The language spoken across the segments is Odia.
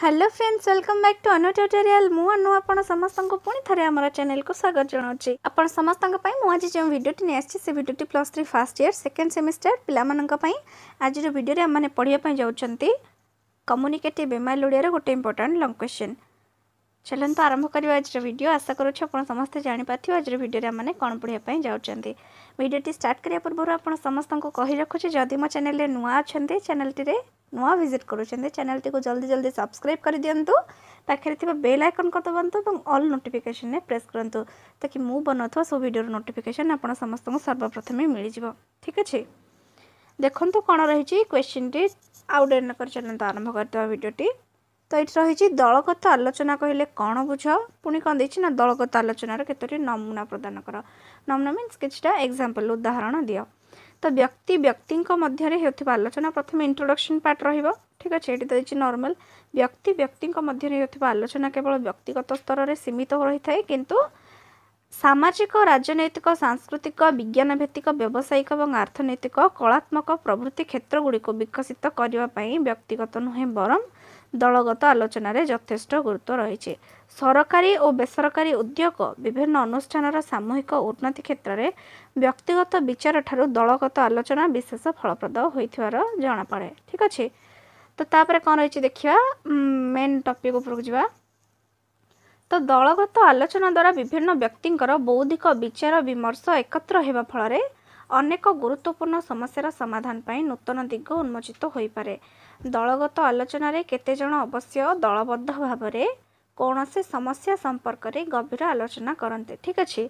hello friends welcome back to Anu tutorial ମୁଁ ଅନୁ ଆପଣ ସମସ୍ତଙ୍କୁ ପୁଣି ଥରେ ଆମର ଚ୍ୟାନେଲ୍କୁ ସ୍ୱାଗତ ଜଣାଉଛି ଆପଣ ସମସ୍ତଙ୍କ ପାଇଁ ମୁଁ ଆଜି ଯେଉଁ ଭିଡ଼ିଓଟି ନେଇ ଆସିଛି ସେ ଭିଡ଼ିଓଟି plus three first year second semester ପିଲାମାନଙ୍କ ପାଇଁ ଆଜିର ଭିଡ଼ିଓରେ ଆମମାନେ ପଢ଼ିବା ପାଇଁ ଯାଉଛନ୍ତି କମ୍ୟୁନିକେଟିଭ୍ ଏମ୍ଆଇଏଲ୍ ଓଡ଼ିଆର ଗୋଟେ ଇମ୍ପୋର୍ଟାଣ୍ଟ ଲଙ୍ଗ୍ କ୍ୱେଶ୍ଚନ୍ ଚାଲନ୍ତୁ ଆରମ୍ଭ କରିବା ଆଜିର ଭିଡ଼ିଓ ଆଶା କରୁଛି ଆପଣ ସମସ୍ତେ ଜାଣିପାରିଥିବେ ଆଜିର ଭିଡ଼ିଓରେ ଆମମାନେ କ'ଣ ପଢ଼ିବା ପାଇଁ ଯାଉଛନ୍ତି ଭିଡ଼ିଓଟି ଷ୍ଟାର୍ଟ କରିବା ପୂର୍ବରୁ ଆପଣ ସମସ୍ତଙ୍କୁ କହି ରଖୁଛି ଯଦି ମୋ ଚ୍ୟାନେଲ୍ରେ ନୂଆ ଅଛନ୍ତି ଚ୍ୟାନେଲ୍ଟିରେ ନୂଆ ଭିଜିଟ୍ କରୁଛନ୍ତି ଚ୍ୟାନେଲ୍ଟିକୁ ଜଲ୍ଦି ଜଲ୍ଦି ସବସ୍କ୍ରାଇବ୍ କରିଦିଅନ୍ତୁ ପାଖରେ ଥିବା ବେଲ୍ ଆଇକନ୍ କରିଦେବନ୍ତୁ ଏବଂ ଅଲ୍ ନୋଟିଫିକେସନ୍ରେ ପ୍ରେସ୍ କରନ୍ତୁ ତାକି ମୁଁ ବନାଉଥିବା ସବୁ ଭିଡ଼ିଓର ନୋଟିଫିକେସନ୍ ଆପଣ ସମସ୍ତଙ୍କୁ ସର୍ବପ୍ରଥମେ ମିଳିଯିବ ଠିକ୍ ଅଛି ଦେଖନ୍ତୁ କ'ଣ ରହିଛି କ୍ୱେଶ୍ଚିନ୍ଟି ଆଉ ଡେରି ନ କରି ଚାଲନ୍ତୁ ଆରମ୍ଭ କରିଦେବା ଭିଡ଼ିଓଟି ତ ଏଇଠି ରହିଛି ଦଳଗତ ଆଲୋଚନା କହିଲେ କ'ଣ ବୁଝ ପୁଣି କ'ଣ ଦେଇଛି ନା ଦଳଗତ ଆଲୋଚନାର କେତୋଟି ନମୁନା ପ୍ରଦାନ କର ନମୁନା ମିନ୍ସ କିଛିଟା ଏକ୍ଜାମ୍ପଲ୍ ଉଦାହରଣ ଦିଅ ତ ବ୍ୟକ୍ତି ବ୍ୟକ୍ତିଙ୍କ ମଧ୍ୟରେ ହେଉଥିବା ଆଲୋଚନା ପ୍ରଥମେ ଇଣ୍ଟ୍ରୋଡ଼କ୍ସନ୍ ପାର୍ଟ ରହିବ ଠିକ୍ ଅଛି ଏଇଠି ତ ହେଉଛି ନର୍ମାଲ୍ ବ୍ୟକ୍ତି ବ୍ୟକ୍ତିଙ୍କ ମଧ୍ୟରେ ହେଉଥିବା ଆଲୋଚନା କେବଳ ବ୍ୟକ୍ତିଗତ ସ୍ତରରେ ସୀମିତ ରହିଥାଏ କିନ୍ତୁ ସାମାଜିକ ରାଜନୈତିକ ସାଂସ୍କୃତିକ ବିଜ୍ଞାନ ଭିତ୍ତିକ ବ୍ୟବସାୟିକ ଏବଂ ଅର୍ଥନୈତିକ କଳାତ୍ମକ ପ୍ରଭୃତି କ୍ଷେତ୍ରଗୁଡ଼ିକୁ ବିକଶିତ କରିବା ପାଇଁ ବ୍ୟକ୍ତିଗତ ନୁହେଁ ବରଂ ଦଳଗତ ଆଲୋଚନାରେ ଯଥେଷ୍ଟ ଗୁରୁତ୍ୱ ରହିଛି ସରକାରୀ ଓ ବେସରକାରୀ ଉଦ୍ୟୋଗ ବିଭିନ୍ନ ଅନୁଷ୍ଠାନର ସାମୂହିକ ଉନ୍ନତି କ୍ଷେତ୍ରରେ ବ୍ୟକ୍ତିଗତ ବିଚାର ଠାରୁ ଦଳଗତ ଆଲୋଚନା ବିଶେଷ ଫଳପ୍ରଦ ହୋଇଥିବାର ଜଣାପଡ଼େ ଠିକ୍ ଅଛି ତ ତାପରେ କ'ଣ ରହିଛି ଦେଖିବା ମେନ୍ ଟପିକ୍ ଉପରକୁ ଯିବା ତ ଦଳଗତ ଆଲୋଚନା ଦ୍ୱାରା ବିଭିନ୍ନ ବ୍ୟକ୍ତିଙ୍କର ବୌଦ୍ଧିକ ବିଚାର ବିମର୍ଶ ଏକତ୍ର ହେବା ଫଳରେ ଅନେକ ଗୁରୁତ୍ୱପୂର୍ଣ୍ଣ ସମସ୍ୟାର ସମାଧାନ ପାଇଁ ନୂତନ ଦିଗ ଉନ୍ମୋଚିତ ହୋଇପାରେ ଦଳଗତ ଆଲୋଚନାରେ କେତେଜଣ ଅବଶ୍ୟ ଦଳବଦ୍ଧ ଭାବରେ କୌଣସି ସମସ୍ୟା ସମ୍ପର୍କରେ ଗଭୀର ଆଲୋଚନା କରନ୍ତି ଠିକ୍ ଅଛି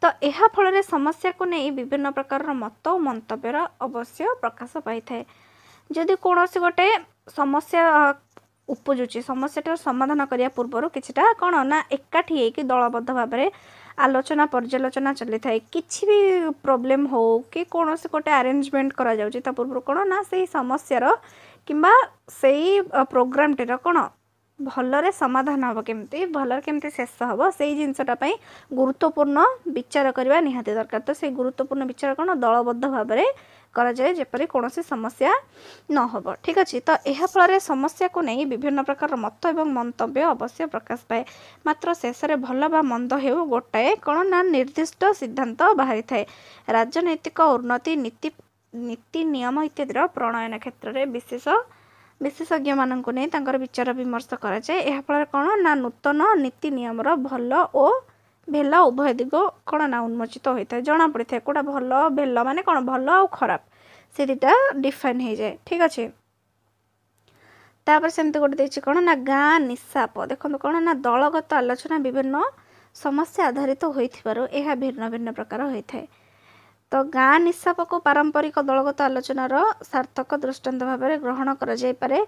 ତ ଏହା ଫଳରେ ସମସ୍ୟାକୁ ନେଇ ବିଭିନ୍ନ ପ୍ରକାରର ମତ ଓ ମନ୍ତବ୍ୟର ଅବଶ୍ୟ ପ୍ରକାଶ ପାଇଥାଏ ଯଦି କୌଣସି ଗୋଟେ ସମସ୍ୟା ଉପୁଜୁଛି ସମସ୍ୟାଟାର ସମାଧାନ କରିବା ପୂର୍ବରୁ କିଛିଟା କ'ଣ ନା ଏକାଠି ହେଇକି ଦଳବଦ୍ଧ ଭାବରେ ଆଲୋଚନା ପର୍ଯ୍ୟାଲୋଚନା ଚାଲିଥାଏ କିଛି ବି ପ୍ରୋବ୍ଲେମ୍ ହେଉ କି କୌଣସି ଗୋଟେ ଆରେଞ୍ଜମେଣ୍ଟ କରାଯାଉଛି ତା ପୂର୍ବରୁ କ'ଣ ନା ସେହି ସମସ୍ୟାର କିମ୍ବା ସେଇ ପ୍ରୋଗ୍ରାମ୍ଟିର କ'ଣ ଭଲରେ ସମାଧାନ ହେବ କେମିତି ଭଲରେ କେମିତି ଶେଷ ହେବ ସେଇ ଜିନିଷଟା ପାଇଁ ଗୁରୁତ୍ୱପୂର୍ଣ୍ଣ ବିଚାର କରିବା ନିହାତି ଦରକାର ତ ସେଇ ଗୁରୁତ୍ୱପୂର୍ଣ୍ଣ ବିଚାର କ'ଣ ଦଳବଦ୍ଧ ଭାବରେ କରାଯାଏ ଯେପରି କୌଣସି ସମସ୍ୟା ନ ହେବ ଠିକ୍ ଅଛି ତ ଏହାଫଳରେ ସମସ୍ୟାକୁ ନେଇ ବିଭିନ୍ନ ପ୍ରକାର ମତ ଏବଂ ମନ୍ତବ୍ୟ ଅବଶ୍ୟ ପ୍ରକାଶ ପାଏ ମାତ୍ର ଶେଷରେ ଭଲ ବା ମନ୍ଦ ହେଉ ଗୋଟାଏ କ'ଣ ନା ନିର୍ଦ୍ଦିଷ୍ଟ ସିଦ୍ଧାନ୍ତ ବାହାରିଥାଏ ରାଜନୈତିକ ଉନ୍ନତି ନୀତି ନୀତି ନିୟମ ଇତ୍ୟାଦିର ପ୍ରଣୟନ କ୍ଷେତ୍ରରେ ବିଶେଷ ବିଶେଷଜ୍ଞମାନଙ୍କୁ ନେଇ ତାଙ୍କର ବିଚାର ବିମର୍ଶ କରାଯାଏ ଏହାଫଳରେ କ'ଣ ନା ନୂତନ ନୀତି ନିୟମର ଭଲ ଓ ଭେଲ ଉଭୟ ଦିଗ କ'ଣ ନା ଉନ୍ମୋଚିତ ହୋଇଥାଏ ଜଣାପଡ଼ିଥାଏ କେଉଁଟା ଭଲ ଭେଲ ମାନେ କ'ଣ ଭଲ ଆଉ ଖରାପ ସେ ଦୁଇଟା ଡିଫାଇନ୍ ହୋଇଯାଏ ଠିକ୍ ଅଛି ତାପରେ ସେମିତି ଗୋଟେ ଦେଇଛି କ'ଣ ନା ଗାଁ ନିଶାପ ଦେଖନ୍ତୁ କ'ଣ ନା ଦଳଗତ ଆଲୋଚନା ବିଭିନ୍ନ ସମସ୍ୟା ଆଧାରିତ ହୋଇଥିବାରୁ ଏହା ଭିନ୍ନ ଭିନ୍ନ ପ୍ରକାର ହୋଇଥାଏ ତ ଗାଁ ନିଶାପକୁ ପାରମ୍ପରିକ ଦଳଗତ ଆଲୋଚନାର ସାର୍ଥକ ଦୃଷ୍ଟାନ୍ତ ଭାବରେ ଗ୍ରହଣ କରାଯାଇପାରେ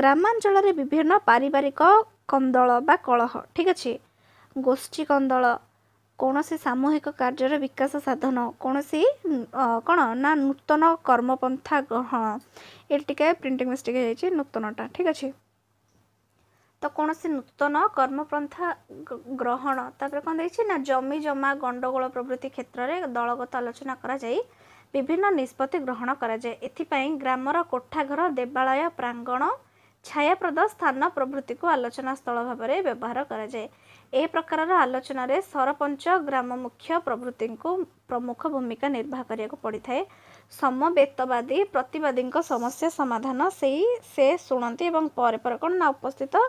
ଗ୍ରାମାଞ୍ଚଳରେ ବିଭିନ୍ନ ପାରିବାରିକ କନ୍ଦଳ ବା କଳହ ଠିକ୍ ଅଛି ଗୋଷ୍ଠୀ କନ୍ଦଳ କୌଣସି ସାମୂହିକ କାର୍ଯ୍ୟର ବିକାଶ ସାଧନ କୌଣସି କ'ଣ ନା ନୂତନ କର୍ମପନ୍ଥା ଗ୍ରହଣ ଏଇଠି ଟିକେ ପ୍ରିଣ୍ଟିଂ ମିଷ୍ଟେକ୍ ହେଇଯାଇଛି ନୂତନଟା ଠିକ୍ ଅଛି ତ କୌଣସି ନୂତନ କର୍ମପନ୍ଥା ଗ୍ରହଣ ତାପରେ କ'ଣ ଦେଇଛି ନା ଜମି ଜମା ଗଣ୍ଡଗୋଳ ପ୍ରଭୃତି କ୍ଷେତ୍ରରେ ଦଳଗତ ଆଲୋଚନା କରାଯାଇ ବିଭିନ୍ନ ନିଷ୍ପତ୍ତି ଗ୍ରହଣ କରାଯାଏ ଏଥିପାଇଁ ଗ୍ରାମର କୋଠାଘର ଦେବାଳୟ ପ୍ରାଙ୍ଗଣ ଛାୟାପ୍ରଦ ସ୍ଥାନ ପ୍ରଭୃତିକୁ ଆଲୋଚନା ସ୍ଥଳ ଭାବରେ ବ୍ୟବହାର କରାଯାଏ ଏ ପ୍ରକାରର ଆଲୋଚନାରେ ସରପଞ୍ଚ ଗ୍ରାମ ମୁଖ୍ୟ ପ୍ରଭୃତିଙ୍କୁ ପ୍ରମୁଖ ଭୂମିକା ନିର୍ବାହ କରିବାକୁ ପଡ଼ିଥାଏ ସମବେତବାଦୀ ପ୍ରତିବାଦୀଙ୍କ ସମସ୍ୟା ସମାଧାନ ସେଇ ସେ ଶୁଣନ୍ତି ଏବଂ ପରେ ପରେ କ'ଣ ନା ଉପସ୍ଥିତ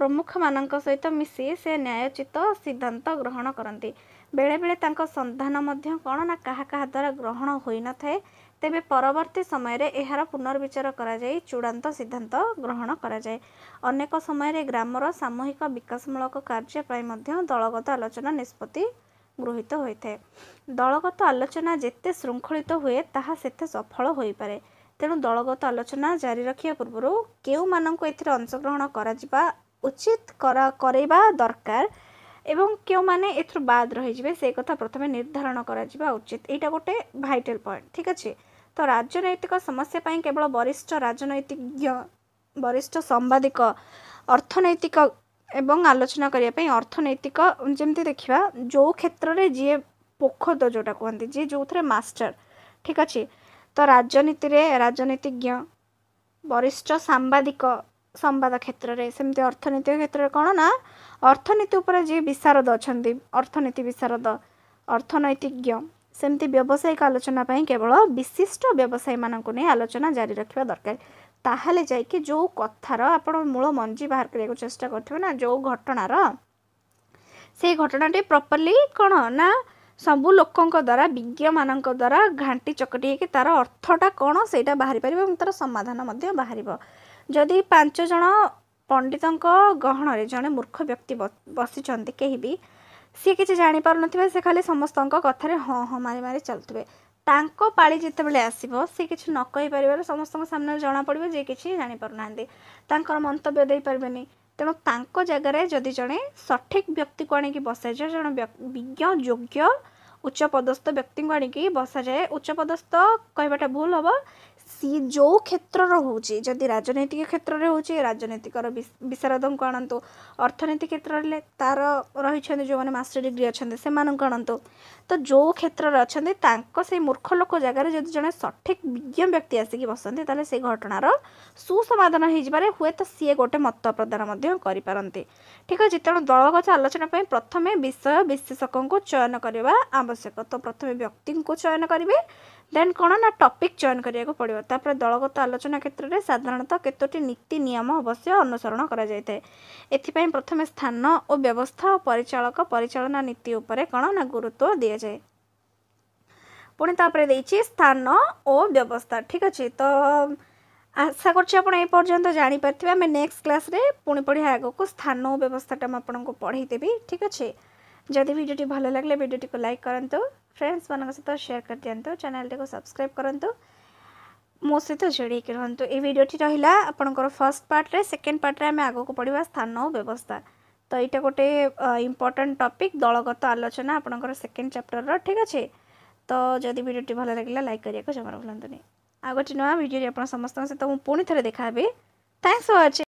ପ୍ରମୁଖମାନଙ୍କ ସହିତ ମିଶି ସେ ନ୍ୟାୟୋଚିତ ସିଦ୍ଧାନ୍ତ ଗ୍ରହଣ କରନ୍ତି ବେଳେବେଳେ ତାଙ୍କ ସନ୍ଧାନ ମଧ୍ୟ କ'ଣ ନା କାହା କାହା ଦ୍ୱାରା ଗ୍ରହଣ ହୋଇନଥାଏ ତେବେ ପରବର୍ତ୍ତୀ ସମୟରେ ଏହାର ପୁନର୍ବିଚାର କରାଯାଇ ଚୂଡ଼ାନ୍ତ ସିଦ୍ଧାନ୍ତ ଗ୍ରହଣ କରାଯାଏ ଅନେକ ସମୟରେ ଗ୍ରାମର ସାମୂହିକ ବିକାଶମୂଳକ କାର୍ଯ୍ୟ ପାଇଁ ମଧ୍ୟ ଦଳଗତ ଆଲୋଚନା ନିଷ୍ପତ୍ତି ଗୃହୀତ ହୋଇଥାଏ ଦଳଗତ ଆଲୋଚନା ଯେତେ ଶୃଙ୍ଖଳିତ ହୁଏ ତାହା ସେତେ ସଫଳ ହୋଇପାରେ ତେଣୁ ଦଳଗତ ଆଲୋଚନା ଜାରି ରଖିବା ପୂର୍ବରୁ କେଉଁମାନଙ୍କୁ ଏଥିରେ ଅଂଶଗ୍ରହଣ କରାଯିବା ଉଚିତ କରା କରେଇବା ଦରକାର ଏବଂ କେଉଁମାନେ ଏଥିରୁ ବାଦ୍ ରହିଯିବେ ସେଇ କଥା ପ୍ରଥମେ ନିର୍ଦ୍ଧାରଣ କରାଯିବା ଉଚିତ ଏଇଟା ଗୋଟେ ଭାଇଟାଲ୍ ପଏଣ୍ଟ ଠିକ୍ ଅଛି ତ ରାଜନୈତିକ ସମସ୍ୟା ପାଇଁ କେବଳ ବରିଷ୍ଠ ରାଜନୈତିଜ୍ଞ ବରିଷ୍ଠ ସାମ୍ବାଦିକ ଅର୍ଥନୈତିକ ଏବଂ ଆଲୋଚନା କରିବା ପାଇଁ ଅର୍ଥନୈତିକ ଯେମିତି ଦେଖିବା ଯେଉଁ କ୍ଷେତ୍ରରେ ଯିଏ ପୋଖତ ଯେଉଁଟା କୁହନ୍ତି ଯିଏ ଯେଉଁଥିରେ ମାଷ୍ଟର ଠିକ୍ ଅଛି ତ ରାଜନୀତିରେ ରାଜନୀତିଜ୍ଞ ବରିଷ୍ଠ ସାମ୍ବାଦିକ ସମ୍ବାଦ କ୍ଷେତ୍ରରେ ସେମିତି ଅର୍ଥନୀତି କ୍ଷେତ୍ରରେ କ'ଣ ନା ଅର୍ଥନୀତି ଉପରେ ଯିଏ ବିଶାରଦ ଅଛନ୍ତି ଅର୍ଥନୀତି ବିଶାରଦ ଅର୍ଥନୈତିଜ୍ଞ ସେମିତି ବ୍ୟବସାୟିକ ଆଲୋଚନା ପାଇଁ କେବଳ ବିଶିଷ୍ଟ ବ୍ୟବସାୟୀମାନଙ୍କୁ ନେଇ ଆଲୋଚନା ଜାରି ରଖିବା ଦରକାର ତାହେଲେ ଯାଇକି ଯେଉଁ କଥାର ଆପଣ ମୂଳ ମଞ୍ଜି ବାହାର କରିବାକୁ ଚେଷ୍ଟା କରୁଥିବେ ନା ଯେଉଁ ଘଟଣାର ସେଇ ଘଟଣାଟି ପ୍ରପର୍ଲି କ'ଣ ନା ସବୁ ଲୋକଙ୍କ ଦ୍ୱାରା ବିଜ୍ଞମାନଙ୍କ ଦ୍ୱାରା ଘାଣ୍ଟି ଚକଟି ହେଇକି ତା'ର ଅର୍ଥଟା କ'ଣ ସେଇଟା ବାହାରିପାରିବ ଏବଂ ତା'ର ସମାଧାନ ମଧ୍ୟ ବାହାରିବ ଯଦି ପାଞ୍ଚ ଜଣ ପଣ୍ଡିତଙ୍କ ଗହଣରେ ଜଣେ ମୂର୍ଖ ବ୍ୟକ୍ତି ବସିଛନ୍ତି କେହି ବି ସିଏ କିଛି ଜାଣିପାରୁନଥିବେ ସେ ଖାଲି ସମସ୍ତଙ୍କ କଥାରେ ହଁ ହଁ ମାରି ମାରି ଚାଲୁଥିବେ ତାଙ୍କ ପାଳି ଯେତେବେଳେ ଆସିବ ସେ କିଛି ନ କହିପାରିବାରୁ ସମସ୍ତଙ୍କ ସାମ୍ନାରେ ଜଣାପଡ଼ିବ ଯେ କିଛି ଜାଣିପାରୁନାହାନ୍ତି ତାଙ୍କର ମନ୍ତବ୍ୟ ଦେଇପାରିବେନି ତେଣୁ ତାଙ୍କ ଜାଗାରେ ଯଦି ଜଣେ ସଠିକ୍ ବ୍ୟକ୍ତିକୁ ଆଣିକି ବସାଯାଏ ଜଣେ ବିଜ୍ଞ ଯୋଗ୍ୟ ଉଚ୍ଚପଦସ୍ଥ ବ୍ୟକ୍ତିଙ୍କୁ ଆଣିକି ବସାଯାଏ ଉଚ୍ଚପଦସ୍ଥ କହିବାଟା ଭୁଲ ହେବ সি যে ক্ষেত্রর হচ্ছে যদি রাজনৈতিক ক্ষেত্রে হচ্ছে রাজনৈতিকর বিশারদঙ্কু আনতু অর্থনীতি ক্ষেত্রে তার রয়েছেন যে মাস্টার ডিগ্রি অনেক সে আনতু তো যে ক্ষেত্রে অনেক তাঁর সেই মূর্খ লোক জায়গায় যদি জন সঠিক বিজ্ঞ ব্যক্তি আসিকি বসতে তাহলে সেই ঘটনার সুসমাধান হয়ে যাবার হুয়েত সি গোটে মত প্রদান করে পারতে ঠিক আছে তেমন দলগত আলোচনা প্রথমে বিষয় বিশেষজ্ঞ চয়ন করা আবশ্যক তো প্রথমে ব্যক্তি চয়ন করবে ଦେନ୍ କ'ଣ ନା ଟପିକ୍ ଚୟନ କରିବାକୁ ପଡ଼ିବ ତାପରେ ଦଳଗତ ଆଲୋଚନା କ୍ଷେତ୍ରରେ ସାଧାରଣତଃ କେତୋଟି ନୀତି ନିୟମ ଅବଶ୍ୟ ଅନୁସରଣ କରାଯାଇଥାଏ ଏଥିପାଇଁ ପ୍ରଥମେ ସ୍ଥାନ ଓ ବ୍ୟବସ୍ଥା ଓ ପରିଚାଳକ ପରିଚାଳନା ନୀତି ଉପରେ କ'ଣ ନା ଗୁରୁତ୍ୱ ଦିଆଯାଏ ପୁଣି ତାପରେ ଦେଇଛି ସ୍ଥାନ ଓ ବ୍ୟବସ୍ଥା ଠିକ୍ ଅଛି ତ ଆଶା କରୁଛି ଆପଣ ଏପର୍ଯ୍ୟନ୍ତ ଜାଣିପାରିଥିବେ ଆମେ ନେକ୍ସଟ କ୍ଲାସ୍ରେ ପୁଣି ପଢ଼ିବା ଆଗକୁ ସ୍ଥାନ ଓ ବ୍ୟବସ୍ଥାଟା ମୁଁ ଆପଣଙ୍କୁ ପଢ଼େଇଦେବି ଠିକ୍ ଅଛି ଯଦି ଭିଡ଼ିଓଟି ଭଲ ଲାଗିଲା ଭିଡ଼ିଓଟିକୁ ଲାଇକ୍ କରନ୍ତୁ ଫ୍ରେଣ୍ଡସ୍ମାନଙ୍କ ସହିତ ସେୟାର କରିଦିଅନ୍ତୁ ଚ୍ୟାନେଲ୍ଟିକୁ ସବସ୍କ୍ରାଇବ୍ କରନ୍ତୁ ମୋ ସହିତ ଯୋଡ଼ି ରୁହନ୍ତୁ ଏ ଭିଡ଼ିଓଟି ରହିଲା ଆପଣଙ୍କର ଫାର୍ଷ୍ଟ ପାର୍ଟରେ ସେକେଣ୍ଡ ପାର୍ଟରେ ଆମେ ଆଗକୁ ପଢ଼ିବା ସ୍ଥାନ ଓ ବ୍ୟବସ୍ଥା ତ ଏଇଟା ଗୋଟେ ଇମ୍ପୋର୍ଟାଣ୍ଟ ଟପିକ୍ ଦଳଗତ ଆଲୋଚନା ଆପଣଙ୍କର ସେକେଣ୍ଡ ଚାପ୍ଟରର ଠିକ୍ ଅଛି ତ ଯଦି ଭିଡ଼ିଓଟି ଭଲ ଲାଗିଲା ଲାଇକ୍ କରିବାକୁ ଜମାରୁ ଭୁଲନ୍ତୁନି ଆଉ ଗୋଟେ ନୂଆ ଭିଡ଼ିଓରେ ଆପଣ ସମସ୍ତଙ୍କ ସହିତ ମୁଁ ପୁଣି ଥରେ ଦେଖା ହେବି ଥ୍ୟାଙ୍କସ୍ ଫର୍ ୱାଚିଂ